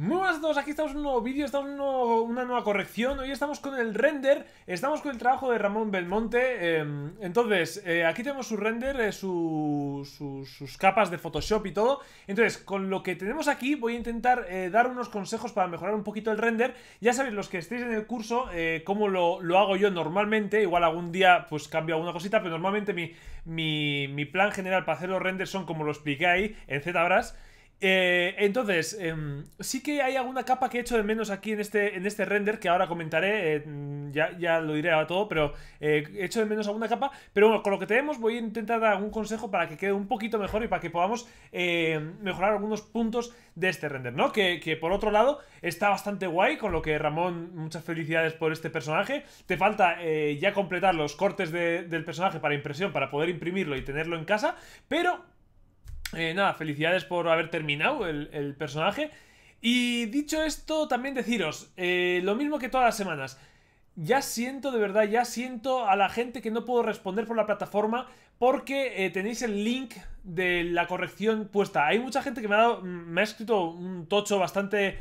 Muy buenas a aquí estamos en un nuevo vídeo, estamos en una nueva corrección Hoy estamos con el render, estamos con el trabajo de Ramón Belmonte em, Entonces, eh, aquí tenemos su render, eh, sus capas de Photoshop y todo Entonces, con lo que tenemos aquí voy a intentar eh, dar unos consejos para mejorar un poquito el render Ya sabéis, los que estéis en el curso, cómo lo, hago yo normalmente Igual algún día pues cambio alguna cosita Pero normalmente mi, mi, mi plan general para hacer los renders son como lo expliqué ahí en ZBrush eh, entonces, em, sí que hay alguna capa que he hecho de menos aquí en este, en este render, que ahora comentaré, eh, ya, ya, lo diré a todo, pero eh, he hecho de menos alguna capa. Pero bueno, con lo que tenemos voy a intentar dar algún consejo para que quede un poquito mejor y para que podamos mejorar algunos puntos de este render, ¿no? Que, por otro lado está bastante guay, con lo que Ramón, muchas felicidades por este personaje. Te falta ya completar los cortes del personaje para impresión, para poder imprimirlo y tenerlo en casa, pero eh, nada, felicidades por haber terminado el, personaje. Y dicho esto, también deciros, eh, lo mismo que todas las semanas, ya siento de verdad, ya siento a la gente que no puedo responder por la plataforma porque eh, tenéis el link de la corrección puesta. Hay mucha gente que me ha, me ha escrito un tocho bastante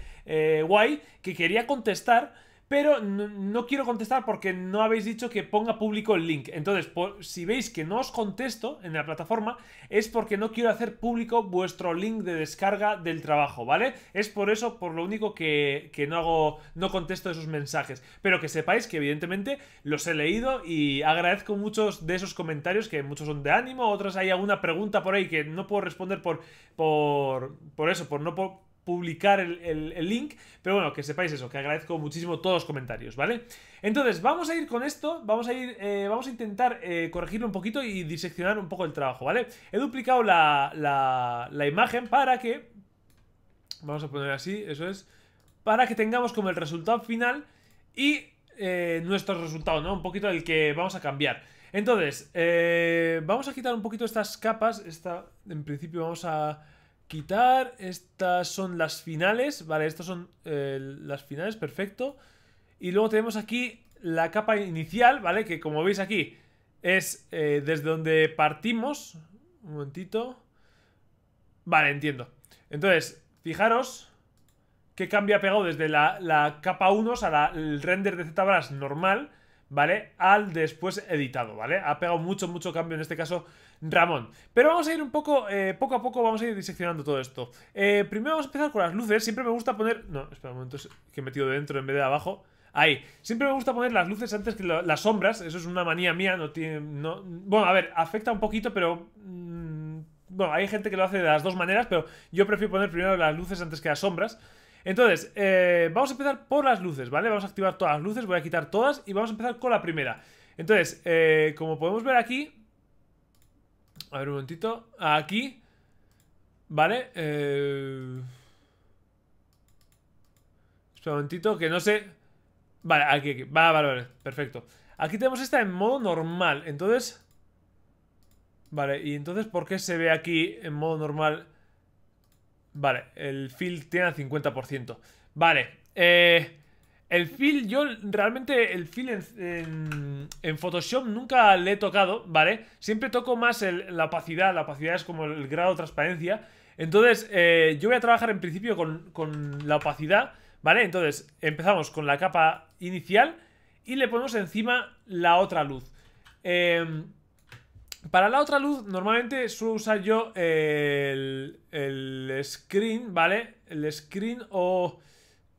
guay que quería contestar pero no, quiero contestar porque no habéis dicho que ponga público el link. Entonces, si veis que no os contesto en la plataforma, es porque no quiero hacer público vuestro link de descarga del trabajo, ¿vale? Es por eso, por lo único que, no hago, no contesto esos mensajes. Pero que sepáis que evidentemente los he leído y agradezco muchos de esos comentarios, que muchos son de ánimo, otros hay alguna pregunta por ahí que no puedo responder por, por, por eso, por no por publicar el, link. Pero bueno, que sepáis eso, que agradezco muchísimo todos los comentarios, ¿vale? Entonces, vamos a ir con esto, vamos a ir, eh, vamos a intentar eh, corregirlo un poquito y diseccionar un poco el trabajo, ¿vale? He duplicado la, la, la imagen para que... Vamos a poner así, eso es. Para que tengamos como el resultado final y eh, nuestro resultado ¿no? Un poquito el que vamos a cambiar. Entonces, vamos a quitar un poquito estas capas. Esta, en principio, vamos a quitar. Estas son las finales. Vale, estas son eh, las finales, perfecto. Y luego tenemos aquí la capa inicial, ¿vale? Que como veis aquí es eh, desde donde partimos. Un momentito. Vale, entiendo. Entonces, fijaros cambio ha pegado desde la, capa 1, o sea, el render de ZBrush normal, ¿vale? Al después editado, ¿vale? Ha pegado mucho, mucho cambio en este caso Ramón. Pero vamos a ir un poco, eh, poco a poco, vamos a ir diseccionando todo esto. Eh, primero vamos a empezar con las luces. Siempre me gusta poner... No, espera un momento, es que he metido dentro en vez de abajo. Ahí. Siempre me gusta poner las luces antes que las sombras. Eso es una manía mía. No tiene. No, bueno, a ver, afecta un poquito, pero. Mm, bueno, hay gente que lo hace de las dos maneras, pero yo prefiero poner primero las luces antes que las sombras. Entonces, eh, vamos a empezar por las luces, ¿vale? Vamos a activar todas las luces, voy a quitar todas y vamos a empezar con la primera. Entonces, como podemos ver aquí, a ver un momentito. Aquí. Vale. Eh... un momentito, que no sé. Vale, aquí, aquí. Vale, vale, vale. Perfecto. Aquí tenemos esta en modo normal. Entonces... Vale, y entonces ¿por qué se ve aquí en modo normal? Vale, el fill tiene al 50%. Vale, eh... El fill, yo realmente el fill en, Photoshop nunca le he tocado, ¿vale? Siempre toco más la opacidad, la opacidad es como el grado de transparencia. Entonces, eh, yo voy a trabajar en principio con, la opacidad, ¿vale? Entonces, empezamos con la capa inicial y le ponemos encima la otra luz. Em, para la otra luz, normalmente suelo usar yo el, el screen, ¿vale? El screen o...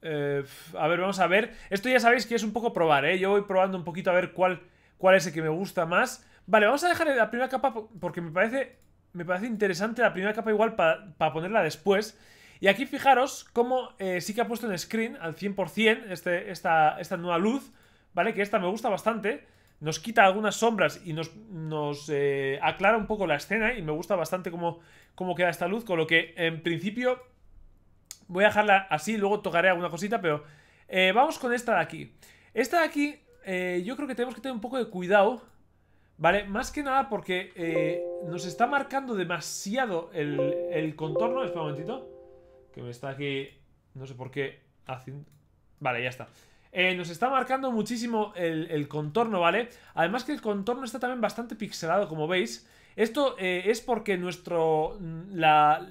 Eh, a ver, vamos a ver. Esto ya sabéis que es un poco probar, ¿eh? Yo voy probando un poquito a ver cuál, cuál es el que me gusta más. Vale, vamos a dejar la primera capa porque me parece, me parece interesante la primera capa igual para ponerla después. Y aquí fijaros cómo eh, sí que ha puesto en screen al 100% este, esta, esta nueva luz, ¿vale? Que esta me gusta bastante. Nos quita algunas sombras y nos, nos eh, aclara un poco la escena y me gusta bastante cómo, cómo queda esta luz, con lo que en principio Voy a dejarla así, luego tocaré alguna cosita, pero... Eh, vamos con esta de aquí. Esta de aquí, eh, yo creo que tenemos que tener un poco de cuidado, ¿vale? Más que nada porque eh, nos está marcando demasiado el, contorno. Espera un momentito. Que me está aquí, no sé por qué, Vale, ya está. nos está marcando muchísimo el, el contorno, ¿vale? Además que el contorno está también bastante pixelado, como veis. Esto eh, es porque nuestro. Mm,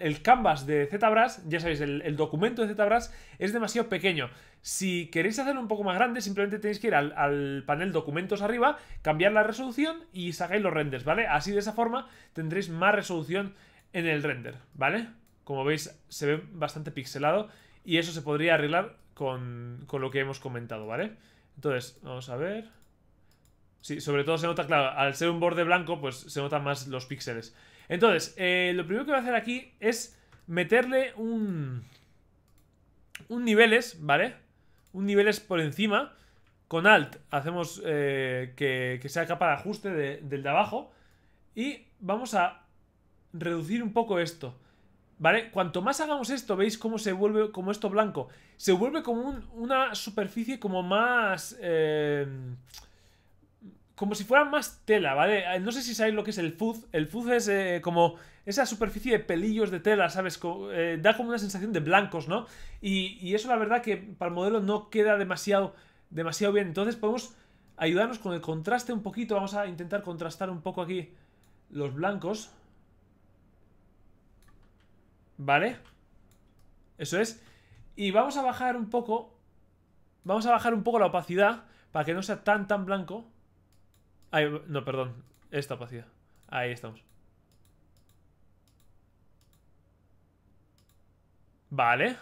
el canvas de ZBrush, ya sabéis, el, documento de ZBrush es demasiado pequeño. Si queréis hacerlo un poco más grande, simplemente tenéis que ir al, panel documentos arriba, cambiar la resolución y sacáis los renders, ¿vale? Así de esa forma tendréis más resolución en el render, ¿vale? Como veis, se ve bastante pixelado y eso se podría arreglar con, con lo que hemos comentado, ¿vale? Entonces, vamos a ver. Sí, sobre todo se nota, claro, al ser un borde blanco, pues se notan más los píxeles. Entonces, eh, lo primero que voy a hacer aquí es meterle un... Un niveles, ¿vale? Un niveles por encima. Con alt hacemos eh, que, que, sea capa de ajuste del de abajo. Y vamos a reducir un poco esto. ¿Vale? Cuanto más hagamos esto, ¿veis cómo se vuelve como esto blanco? Se vuelve como una superficie como más... Eh, como si fuera más tela, ¿vale? Ah, no sé si sabéis lo que es el fuzz. El fuzz es eh, como esa superficie de pelillos de tela, ¿sabes? Eh, da como una sensación de blancos, ¿no? Y, y, eso la verdad que para el modelo no queda demasiado, demasiado bien. Entonces podemos ayudarnos con el contraste un poquito. Vamos a intentar contrastar un poco aquí los blancos. ¿Vale? Eso es. Y vamos a bajar un poco... Vamos a bajar un poco la opacidad para que no sea tan tan blanco no, perdón. Esta opacidad. Ahí estamos. Vale.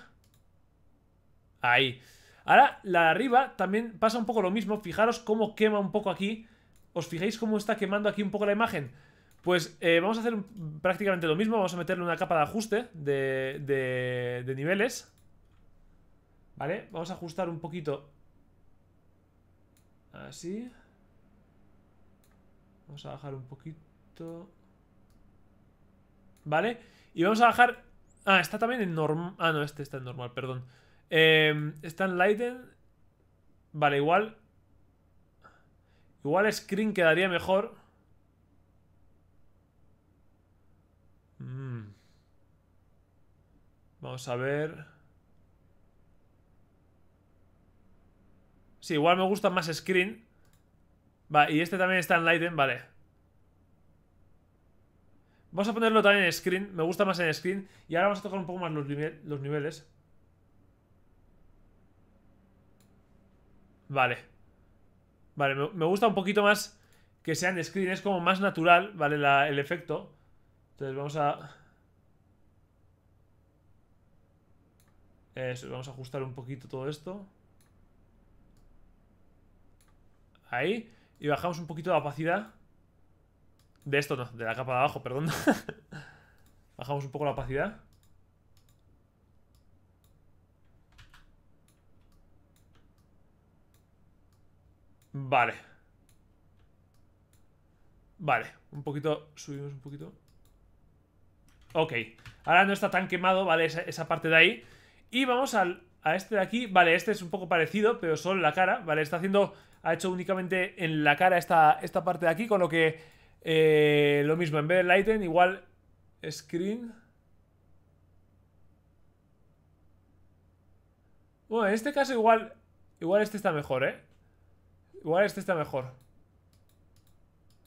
Ahí. Ahora, la de arriba también pasa un poco lo mismo. Fijaros cómo quema un poco aquí. ¿Os fijáis cómo está quemando aquí un poco la imagen? Pues eh, vamos a hacer prácticamente lo mismo. Vamos a meterle una capa de ajuste de, de niveles. ¿Vale? Vamos a ajustar un poquito. Así. Vamos a bajar un poquito. Vale. Y vamos a bajar... Ah, está también en normal... Ah, no, este está en normal, perdón. Em, está en Lighten. Vale, igual... Igual Screen quedaría mejor. Mm. Vamos a ver... Sí, igual me gusta más Screen. Va, y este también está en Lighten, vale. Vamos a ponerlo también en screen, me gusta más en screen. Y ahora vamos a tocar un poco más los, niveles. Vale. Vale, me, gusta un poquito más que sea en screen, es como más natural, ¿vale? el efecto. Entonces vamos a... Eso, vamos a ajustar un poquito todo esto. Ahí. Y bajamos un poquito la opacidad. De esto no, de la capa de abajo, perdón. bajamos un poco la opacidad. Vale. Vale, un poquito, subimos un poquito. Ok, ahora no está tan quemado, ¿vale? Esa, esa parte de ahí. Y vamos al a este de aquí. Vale, este es un poco parecido, pero solo en la cara. Vale, está haciendo... Ha hecho únicamente en la cara esta, esta parte de aquí, con lo que... Eh, lo mismo, en vez de Lighten, igual... Screen... Bueno, en este caso igual... Igual este está mejor, ¿eh? Igual este está mejor.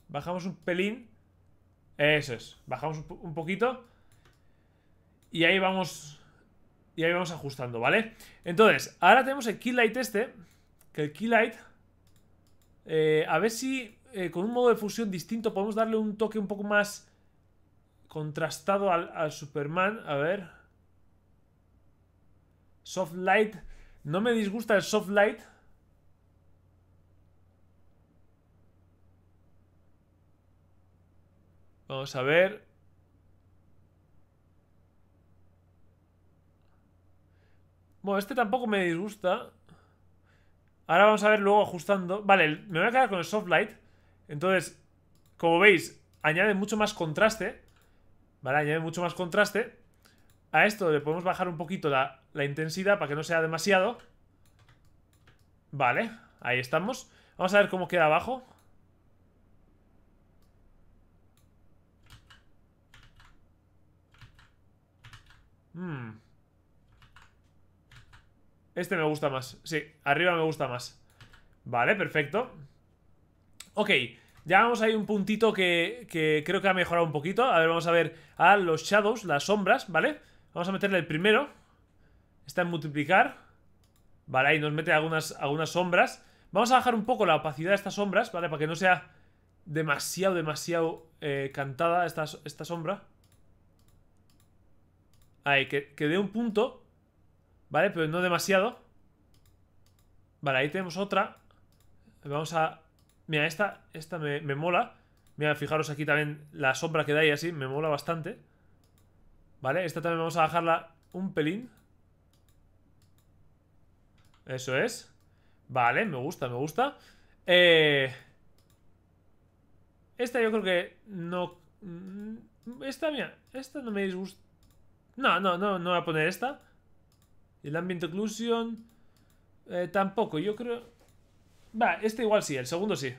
Bajamos un pelín. Eso es. Bajamos un poquito. Y ahí vamos y ahí vamos ajustando, ¿vale? Entonces, ahora tenemos el key light este, que el key light, eh, a ver si eh, con un modo de fusión distinto podemos darle un toque un poco más contrastado al, al Superman, a ver. Soft light, no me disgusta el soft light. Vamos a ver. Bueno, este tampoco me disgusta. Ahora vamos a ver luego ajustando. Vale, me voy a quedar con el soft light. Entonces, como veis, añade mucho más contraste. Vale, añade mucho más contraste. A esto le podemos bajar un poquito la, intensidad para que no sea demasiado. Vale, ahí estamos. Vamos a ver cómo queda abajo. Hmm. Este me gusta más, sí, arriba me gusta más Vale, perfecto Ok, ya vamos a ahí un puntito que, creo que ha mejorado un poquito A ver, vamos a ver a los shadows, las sombras, ¿vale? Vamos a meterle el primero Está en multiplicar Vale, ahí nos mete algunas, algunas sombras Vamos a bajar un poco la opacidad de estas sombras, ¿vale? Para que no sea demasiado, demasiado eh, cantada esta, esta sombra Ahí, que, que dé un punto Vale, pero no demasiado. Vale, ahí tenemos otra. Vamos a... Mira, esta, esta me, me mola. Mira, fijaros aquí también la sombra que da y así. Me mola bastante. Vale, esta también vamos a bajarla un pelín. Eso es. Vale, me gusta, me gusta. Eh... Esta yo creo que no... Mm, esta, mira, esta no me disgusta. No, no, no, no voy a poner esta. El Ambient Occlusion... Eh, tampoco, yo creo... Va, este igual sí, el segundo sí.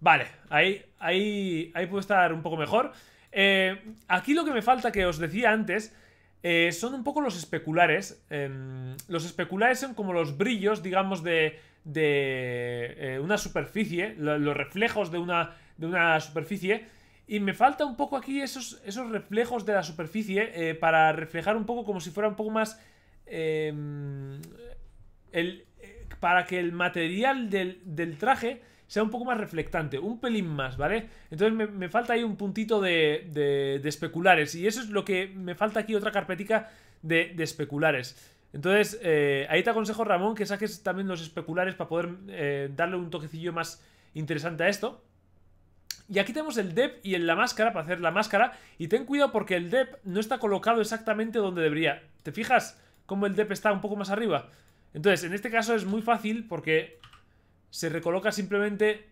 Vale, ahí, ahí, ahí puede estar un poco mejor. Eh, aquí lo que me falta, que os decía antes, eh, son un poco los especulares. Em, los especulares son como los brillos, digamos, de, de una superficie, los reflejos de una, de una superficie. Y me falta un poco aquí esos, esos reflejos de la superficie para reflejar un poco como si fuera un poco más Em, el, para que el material del, traje sea un poco más reflectante, un pelín más, ¿vale? Entonces me, falta ahí un puntito de, de, especulares y eso es lo que me falta aquí, otra carpetica de, especulares. Entonces, eh, ahí te aconsejo, Ramón, que saques también los especulares para poder eh, darle un toquecillo más interesante a esto. Y aquí tenemos el dep y la máscara para hacer la máscara. Y ten cuidado porque el dep no está colocado exactamente donde debería. ¿Te fijas? como el dep está un poco más arriba. Entonces, en este caso es muy fácil porque se recoloca simplemente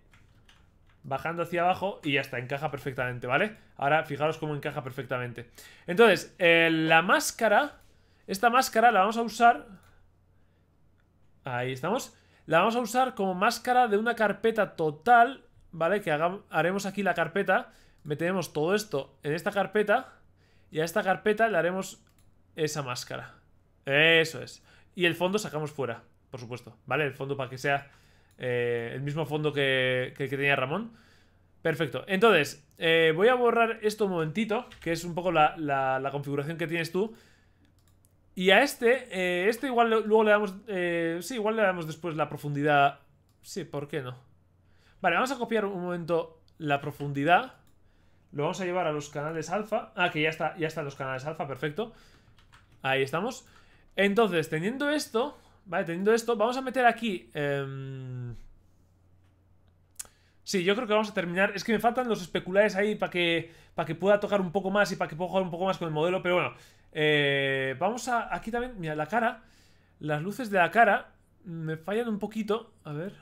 bajando hacia abajo y ya está, encaja perfectamente, ¿vale? Ahora fijaros cómo encaja perfectamente. Entonces, la máscara, esta máscara la vamos a usar... Ahí estamos. La vamos a usar como máscara de una carpeta total, ¿vale? Que haremos aquí la carpeta, metemos todo esto en esta carpeta y a esta carpeta le haremos esa máscara. Eso es. Y el fondo sacamos fuera, por supuesto, ¿vale? El fondo para que sea eh, el mismo fondo que, que, que, tenía Ramón. Perfecto. Entonces, eh, voy a borrar esto un momentito, que es un poco la, la, configuración que tienes tú. Y a este, eh, este igual luego le damos, sí, igual le damos después la profundidad. Sí, ¿por qué no? Vale, vamos a copiar un momento la profundidad. Lo vamos a llevar a los canales alfa. Ah, que ya está, ya están los canales alfa, perfecto. Ahí estamos. Entonces, teniendo esto, ¿vale? Teniendo esto, vamos a meter aquí... Em, sí, yo creo que vamos a terminar. Es que me faltan los especulares ahí para que, para que pueda tocar un poco más y para que pueda jugar un poco más con el modelo. Pero bueno, eh, vamos a... Aquí también, mira, la cara. Las luces de la cara me fallan un poquito. A ver.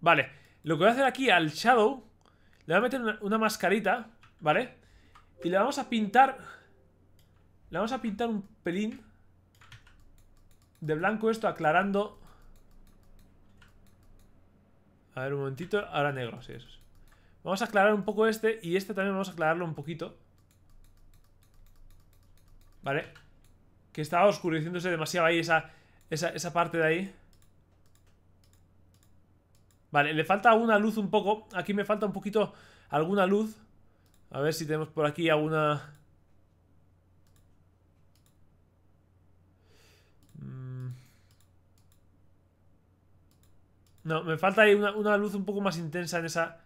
Vale, lo que voy a hacer aquí al Shadow, le voy a meter una mascarita, ¿vale? Y le vamos a pintar... Le vamos a pintar un pelín de blanco esto, aclarando... A ver, un momentito. Ahora negro, sí, eso es. Vamos a aclarar un poco este y este también vamos a aclararlo un poquito. ¿Vale? Que estaba oscureciéndose demasiado ahí esa, esa, esa parte de ahí. Vale, le falta una luz un poco. Aquí me falta un poquito alguna luz. A ver si tenemos por aquí alguna... Mm. No, me falta ahí una, luz un poco más intensa en esa,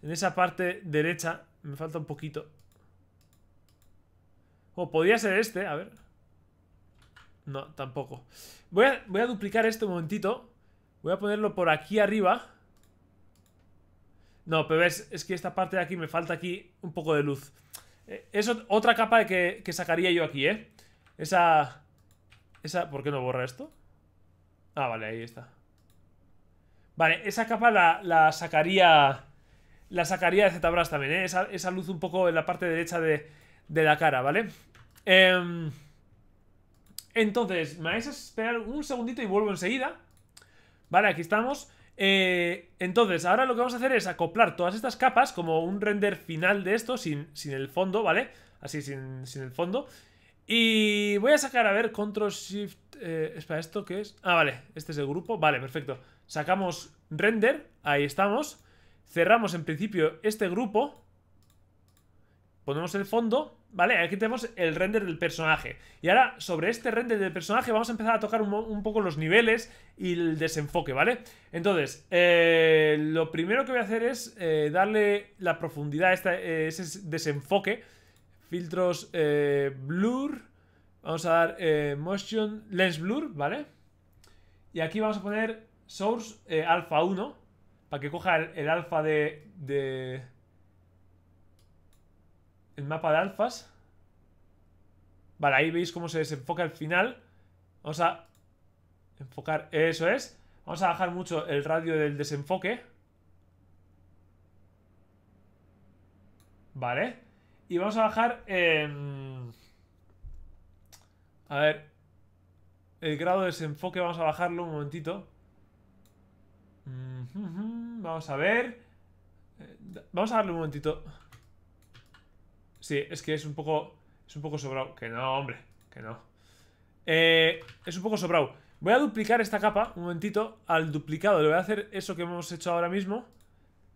en esa parte derecha. Me falta un poquito. O oh, podría ser este, a ver. No, tampoco. Voy a, duplicar este un momentito. Voy a ponerlo por aquí arriba. No, pero ves, es que esta parte de aquí me falta aquí un poco de luz. Eso, eh, es otra capa que, que, sacaría yo aquí, ¿eh? Esa... Esa... ¿Por qué no borra esto? Ah, vale, ahí está. Vale, esa capa la, sacaría... La sacaría de ZBrush también, ¿eh? Esa, luz un poco en la parte derecha de, de la cara, ¿vale? Em, entonces, me vais a esperar un segundito y vuelvo enseguida. Vale, aquí estamos. Eh, entonces, ahora lo que vamos a hacer es acoplar todas estas capas como un render final de esto, sin, sin el fondo, ¿vale? Así, sin, el fondo. Y voy a sacar, a ver, control shift... Eh, ¿esto qué es? Ah, vale, este es el grupo. Vale, perfecto. Sacamos render, ahí estamos. Cerramos en principio este grupo. Ponemos el fondo ¿Vale? Aquí tenemos el render del personaje. Y ahora, sobre este render del personaje, vamos a empezar a tocar un, poco los niveles y el desenfoque, ¿vale? Entonces, eh, lo primero que voy a hacer es eh, darle la profundidad a eh, ese desenfoque. Filtros blur. Vamos a dar motion lens blur, ¿vale? Y aquí vamos a poner source alfa 1 para que coja el, alfa de mapa de alfas. Vale, ahí veis cómo se desenfoca al final. Vamos a enfocar, eso es. Vamos a bajar mucho el radio del desenfoque. Vale. Y vamos a bajar... Em, a ver. El grado de desenfoque vamos a bajarlo un momentito. Mm, mm, mm, vamos a ver. Eh, vamos a darle un momentito. Sí, es que es un poco. Es un poco sobrado. Que no, hombre. Que no. Eh, es un poco sobrado. Voy a duplicar esta capa, un momentito, al duplicado. Le voy a hacer eso que hemos hecho ahora mismo.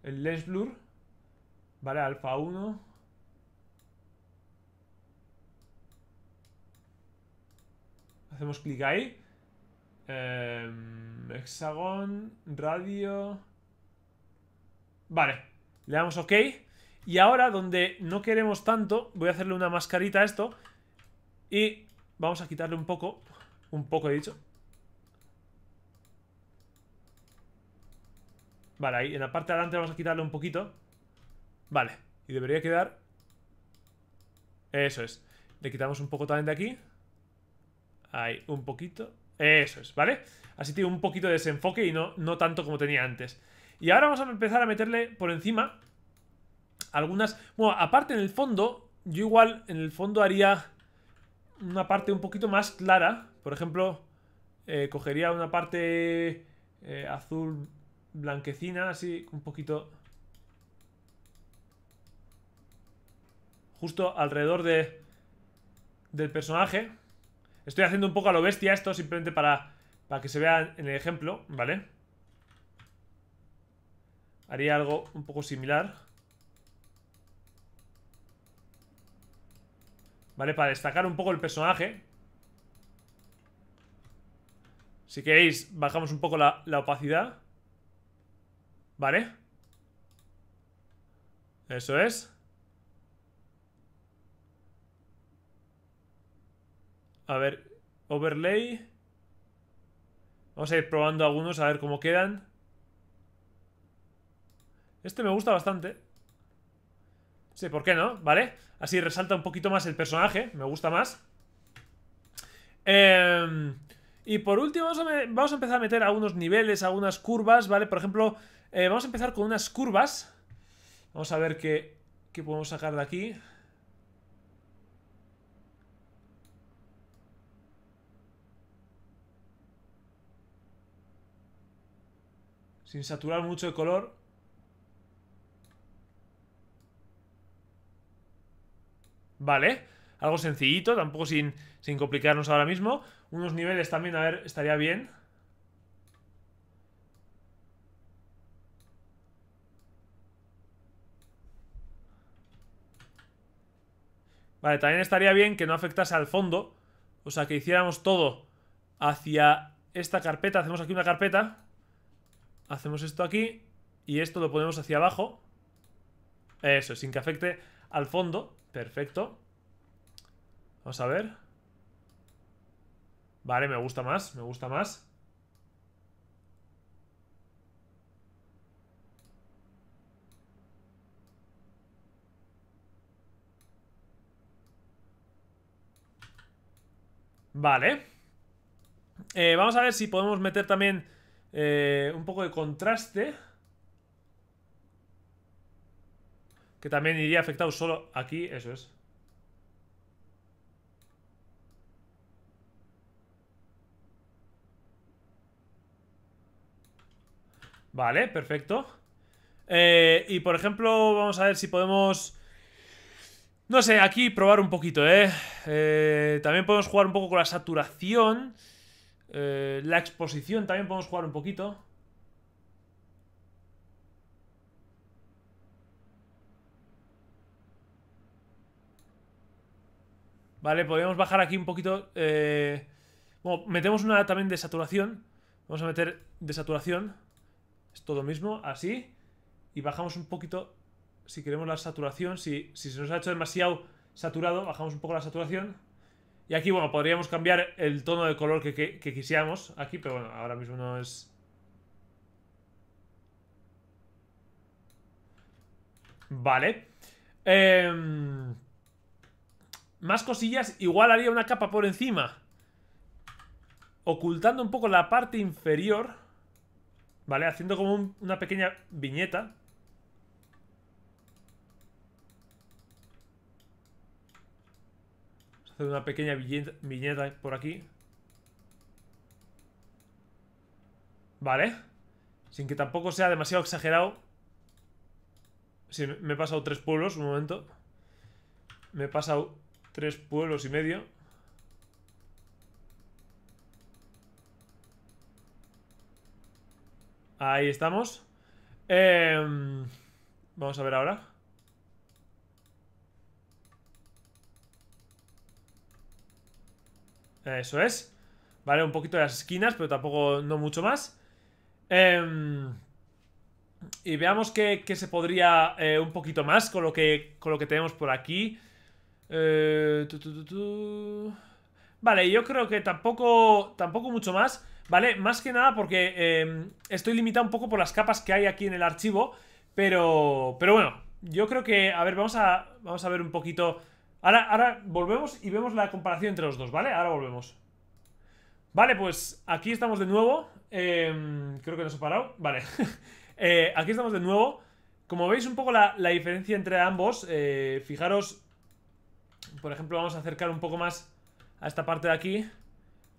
El lens blur. Vale, alfa 1. Hacemos clic ahí. Em, hexagón, radio. Vale, le damos OK. Y ahora, donde no queremos tanto, voy a hacerle una mascarita a esto. Y vamos a quitarle un poco. Un poco, he dicho. Vale, ahí en la parte de adelante vamos a quitarle un poquito. Vale, y debería quedar... Eso es. Le quitamos un poco también de aquí. Ahí, un poquito. Eso es, ¿vale? Así tiene un poquito de desenfoque y no, no tanto como tenía antes. Y ahora vamos a empezar a meterle por encima algunas... Bueno, aparte en el fondo, yo igual en el fondo haría una parte un poquito más clara. Por ejemplo, eh, cogería una parte eh, azul blanquecina, así un poquito... Justo alrededor de, del personaje. Estoy haciendo un poco a lo bestia esto, simplemente para, para que se vea en el ejemplo, ¿vale? Haría algo un poco similar. ¿Vale? Para destacar un poco el personaje. Si queréis, bajamos un poco la, opacidad. ¿Vale? Eso es. A ver, overlay. Vamos a ir probando algunos a ver cómo quedan. Este me gusta bastante. Sí, ¿por qué no? ¿Vale? Así resalta un poquito más el personaje, me gusta más. Em, y por último, vamos a, empezar a meter algunos niveles, algunas curvas, ¿vale? Por ejemplo, eh, vamos a empezar con unas curvas. Vamos a ver qué, qué podemos sacar de aquí. Sin saturar mucho el color. ¿vale? Algo sencillito, tampoco sin, complicarnos ahora mismo. Unos niveles también, a ver, estaría bien. Vale, también estaría bien que no afectase al fondo. O sea, que hiciéramos todo hacia esta carpeta. Hacemos aquí una carpeta. Hacemos esto aquí. Y esto lo ponemos hacia abajo. Eso, sin que afecte al fondo. Perfecto. Vamos a ver. Vale, me gusta más, me gusta más. Vale. Eh, vamos a ver si podemos meter también eh, un poco de contraste. Que también iría afectado solo aquí, eso es. Vale, perfecto. Eh, y por ejemplo, vamos a ver si podemos... No sé, aquí probar un poquito, ¿eh? eh también podemos jugar un poco con la saturación. Eh, la exposición también podemos jugar un poquito. ¿Vale? Podríamos bajar aquí un poquito... Eh, bueno, metemos una también de saturación. Vamos a meter de saturación. Es todo mismo, así. Y bajamos un poquito, si queremos la saturación, si, se nos ha hecho demasiado saturado, bajamos un poco la saturación. Y aquí, bueno, podríamos cambiar el tono de color que, que quisiéramos aquí, pero bueno, ahora mismo no es... Vale. Eh... Más cosillas, igual haría una capa por encima Ocultando un poco la parte inferior Vale, haciendo como una pequeña viñeta Vamos a hacer una pequeña viñeta, viñeta por aquí Vale Sin que tampoco sea demasiado exagerado Sí, me he pasado tres pueblos, un momento Me he pasado Tres pueblos y medio. Ahí estamos. Em, vamos a ver ahora. Eso es. Vale, un poquito de las esquinas, pero tampoco no mucho más. Em, y veamos que se podría eh, un poquito más con lo, que, con lo que tenemos por aquí. Eh, vale, yo creo que tampoco, tampoco mucho más. ¿Vale? Más que nada porque em, estoy limitado un poco por las capas que hay aquí en el archivo. Pero, pero bueno, yo creo que... A ver, vamos a, vamos a ver un poquito... Ahora, ahora volvemos y vemos la comparación entre los dos, ¿vale? Ahora volvemos. Vale, pues aquí estamos de nuevo. Em, creo que nos he parado. Vale. Eh, aquí estamos de nuevo. Como veis un poco la, la diferencia entre ambos, eh, fijaros por ejemplo, vamos a acercar un poco más a esta parte de aquí.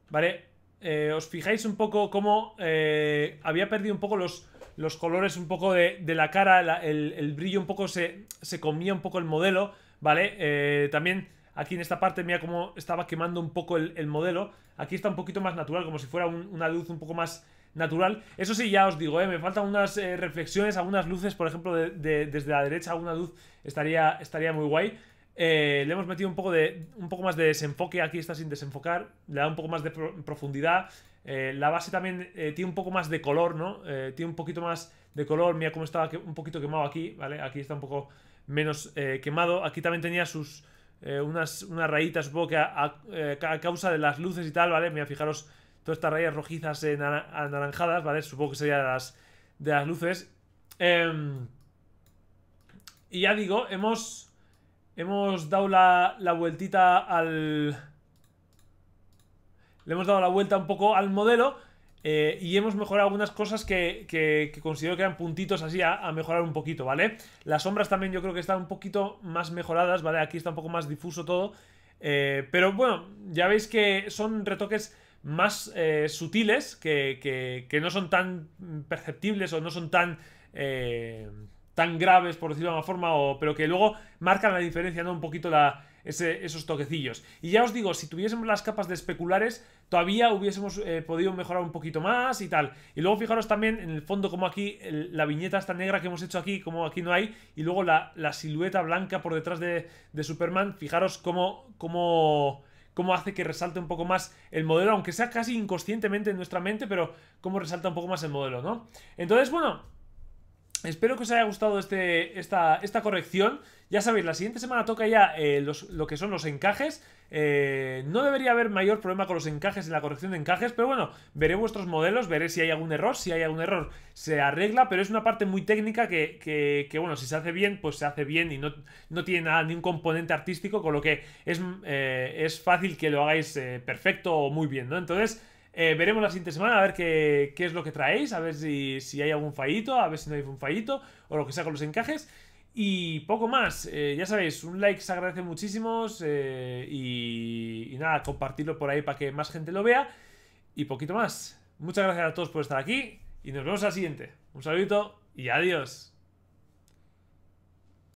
¿Vale? Eh, os fijáis un poco cómo eh, había perdido un poco los, los colores un poco de, la cara, el, brillo un poco se, comía un poco el modelo, ¿vale? Eh, también aquí en esta parte, mira cómo estaba quemando un poco el, modelo. Aquí está un poquito más natural, como si fuera una luz un poco más natural. Eso sí, ya os digo, me faltan unas reflexiones, algunas luces, por ejemplo, desde la derecha, alguna luz estaría, estaría muy guay. Eh, le hemos metido un poco, de, un poco más de desenfoque, aquí está sin desenfocar, le da un poco más de profundidad. Eh, la base también eh, tiene un poco más de color, ¿no? tiene un poquito más de color, mira cómo estaba un poquito quemado aquí, ¿vale? Aquí está un poco menos quemado. Aquí también tenía sus unas, unas rayitas, supongo que a, causa de las luces y tal, ¿vale? Mira, fijaros, todas estas rayas rojizas anaranjadas, ¿vale? Supongo que sería las, de las luces. Em, y ya digo, hemos... Hemos dado la, vueltita al... Le hemos dado la vuelta un poco al modelo eh, y hemos mejorado algunas cosas que, considero que eran puntitos así a, mejorar un poquito, ¿vale? Las sombras también yo creo que están un poquito más mejoradas, ¿vale? Aquí está un poco más difuso todo. Eh, pero bueno, ya veis que son retoques más eh, sutiles, que, no son tan perceptibles o no son tan tan graves, por decirlo de alguna forma, o, pero que luego marcan la diferencia, ¿no? Un poquito la, esos toquecillos. Y ya os digo, si tuviésemos las capas de especulares, todavía hubiésemos eh, podido mejorar un poquito más y tal. Y luego fijaros también en el fondo, como aquí, la viñeta esta negra que hemos hecho aquí, como aquí no hay, y luego la, silueta blanca por detrás de, de Superman, fijaros cómo... cómo cómo hace que resalte un poco más el modelo, aunque sea casi inconscientemente en nuestra mente, pero cómo resalta un poco más el modelo, ¿no? Entonces, bueno, Espero que os haya gustado este, esta, esta, corrección. Ya sabéis, la siguiente semana toca ya eh, lo que son los encajes. Eh, no debería haber mayor problema con los encajes y la corrección de encajes, pero bueno, veré vuestros modelos, veré si hay algún error. Si hay algún error, se arregla, pero es una parte muy técnica que, bueno, si se hace bien, pues se hace bien y no, no tiene nada, ni un componente artístico, con lo que es, eh, es fácil que lo hagáis perfecto o muy bien, ¿no? Entonces... Eh, veremos la siguiente semana a ver qué, qué es lo que traéis, a ver si, si, hay algún fallito, a ver si no hay un fallito o lo que sea con los encajes. Y poco más, eh, ya sabéis, un like se agradece muchísimo eh, y, y nada, compartirlo por ahí para que más gente lo vea y poquito más. Muchas gracias a todos por estar aquí y nos vemos al siguiente. Un saludito y adiós.